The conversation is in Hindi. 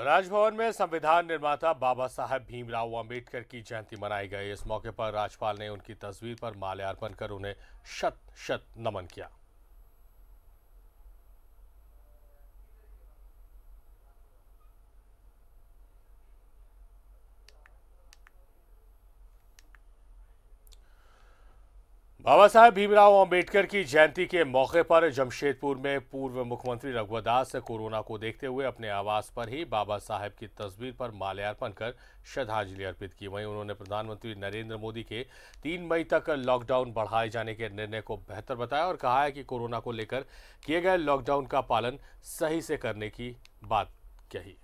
राजभवन में संविधान निर्माता बाबा साहब भीमराव अंबेडकर की जयंती मनाई गई इस मौके पर राज्यपाल ने उनकी तस्वीर पर माल्यार्पण कर उन्हें शत शत नमन किया बाबा साहेब भीमराव अंबेडकर की जयंती के मौके पर जमशेदपुर में पूर्व मुख्यमंत्री रघुवर दास कोरोना को देखते हुए अपने आवास पर ही बाबा साहेब की तस्वीर पर माल्यार्पण कर श्रद्धांजलि अर्पित की वहीं उन्होंने प्रधानमंत्री नरेंद्र मोदी के तीन मई तक लॉकडाउन बढ़ाए जाने के निर्णय को बेहतर बताया और कहा है कि कोरोना को लेकर किए गए लॉकडाउन का पालन सही से करने की बात कही